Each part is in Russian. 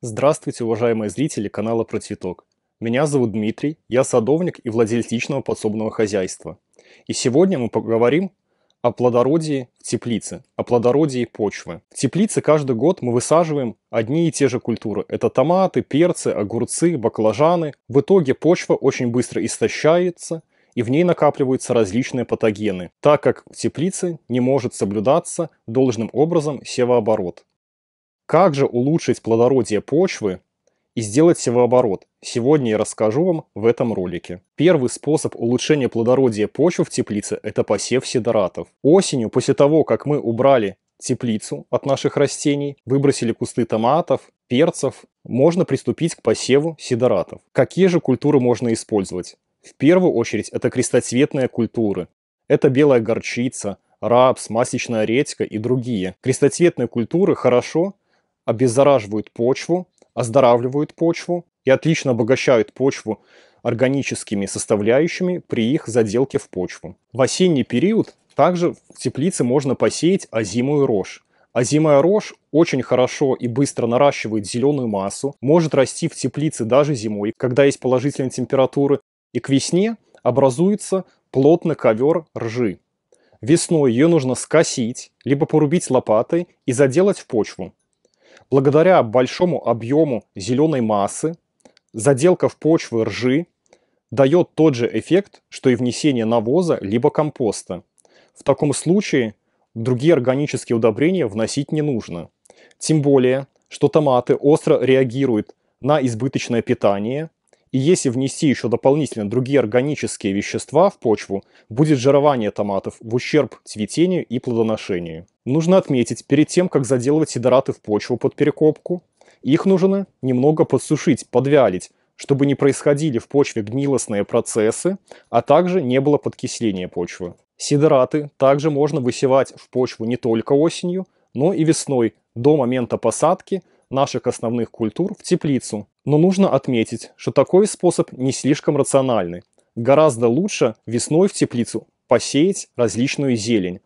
Здравствуйте, уважаемые зрители канала Про Цветок. Меня зовут Дмитрий, я садовник и владелец личного подсобного хозяйства. И сегодня мы поговорим о плодородии в теплице, о плодородии почвы. В теплице каждый год мы высаживаем одни и те же культуры. Это томаты, перцы, огурцы, баклажаны. В итоге почва очень быстро истощается – и в ней накапливаются различные патогены, так как в теплице не может соблюдаться должным образом севооборот. Как же улучшить плодородие почвы и сделать севооборот? Сегодня я расскажу вам в этом ролике. Первый способ улучшения плодородия почвы в теплице – это посев сидоратов. Осенью, после того, как мы убрали теплицу от наших растений, выбросили кусты томатов, перцев, можно приступить к посеву сидоратов. Какие же культуры можно использовать? В первую очередь это крестоцветные культуры. Это белая горчица, рапс, масличная редька и другие. Крестоцветные культуры хорошо обеззараживают почву, оздоравливают почву и отлично обогащают почву органическими составляющими при их заделке в почву. В осенний период также в теплице можно посеять озимую рожь. Озимая рожь очень хорошо и быстро наращивает зеленую массу, может расти в теплице даже зимой, когда есть положительные температуры, и к весне образуется плотный ковер ржи. Весной ее нужно скосить, либо порубить лопатой и заделать в почву. Благодаря большому объему зеленой массы заделка в почву ржи дает тот же эффект, что и внесение навоза либо компоста. В таком случае другие органические удобрения вносить не нужно. Тем более, что томаты остро реагируют на избыточное питание и если внести еще дополнительно другие органические вещества в почву, будет жирование томатов в ущерб цветению и плодоношению. Нужно отметить, перед тем, как заделывать сидораты в почву под перекопку, их нужно немного подсушить, подвялить, чтобы не происходили в почве гнилостные процессы, а также не было подкисления почвы. Сидораты также можно высевать в почву не только осенью, но и весной, до момента посадки наших основных культур в теплицу, но нужно отметить, что такой способ не слишком рациональный. Гораздо лучше весной в теплицу посеять различную зелень.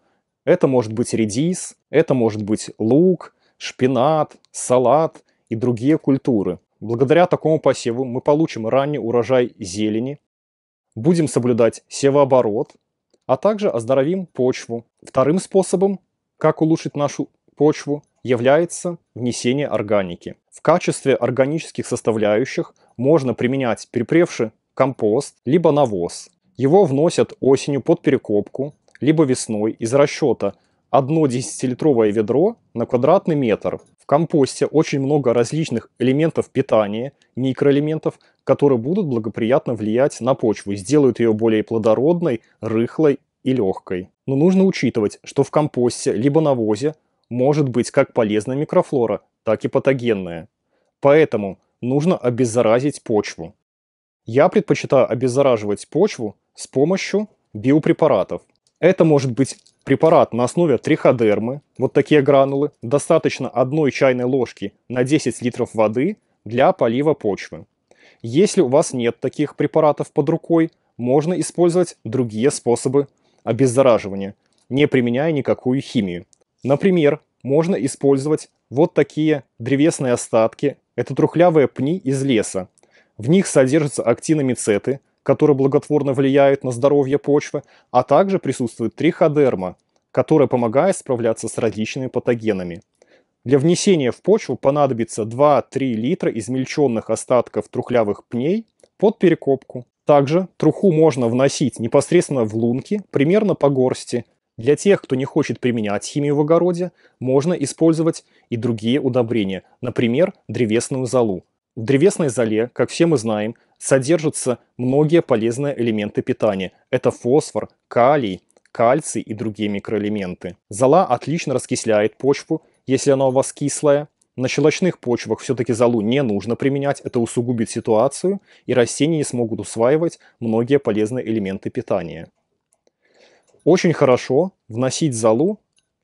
Это может быть редис, это может быть лук, шпинат, салат и другие культуры. Благодаря такому посеву мы получим ранний урожай зелени, будем соблюдать севооборот, а также оздоровим почву. Вторым способом, как улучшить нашу почву, является внесение органики. В качестве органических составляющих можно применять припревший компост, либо навоз. Его вносят осенью под перекопку, либо весной из расчета одно 10-литровое ведро на квадратный метр. В компосте очень много различных элементов питания, микроэлементов, которые будут благоприятно влиять на почву, сделают ее более плодородной, рыхлой и легкой. Но нужно учитывать, что в компосте либо навозе может быть как полезная микрофлора, так и патогенное. Поэтому нужно обеззаразить почву. Я предпочитаю обеззараживать почву с помощью биопрепаратов. Это может быть препарат на основе триходермы, вот такие гранулы, достаточно одной чайной ложки на 10 литров воды для полива почвы. Если у вас нет таких препаратов под рукой, можно использовать другие способы обеззараживания, не применяя никакую химию. Например, можно использовать вот такие древесные остатки – это трухлявые пни из леса. В них содержатся актиномицеты, которые благотворно влияют на здоровье почвы, а также присутствует триходерма, которая помогает справляться с различными патогенами. Для внесения в почву понадобится 2-3 литра измельченных остатков трухлявых пней под перекопку. Также труху можно вносить непосредственно в лунки, примерно по горсти, для тех, кто не хочет применять химию в огороде, можно использовать и другие удобрения, например, древесную золу. В древесной золе, как все мы знаем, содержатся многие полезные элементы питания. Это фосфор, калий, кальций и другие микроэлементы. Зола отлично раскисляет почву, если она у вас кислая. На щелочных почвах все-таки золу не нужно применять, это усугубит ситуацию, и растения не смогут усваивать многие полезные элементы питания. Очень хорошо вносить золу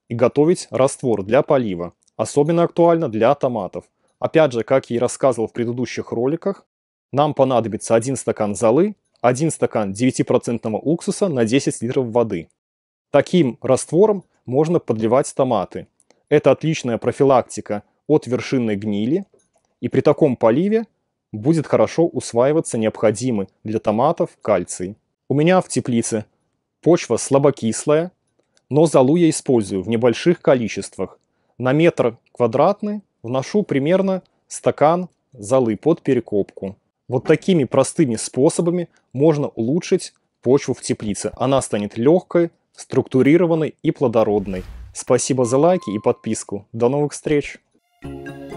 и готовить раствор для полива. Особенно актуально для томатов. Опять же, как я и рассказывал в предыдущих роликах, нам понадобится 1 стакан золы, 1 стакан 9% уксуса на 10 литров воды. Таким раствором можно подливать томаты. Это отличная профилактика от вершинной гнили, и при таком поливе будет хорошо усваиваться необходимый для томатов кальций. У меня в теплице Почва слабокислая, но золу я использую в небольших количествах. На метр квадратный вношу примерно стакан золы под перекопку. Вот такими простыми способами можно улучшить почву в теплице. Она станет легкой, структурированной и плодородной. Спасибо за лайки и подписку. До новых встреч! Thank you.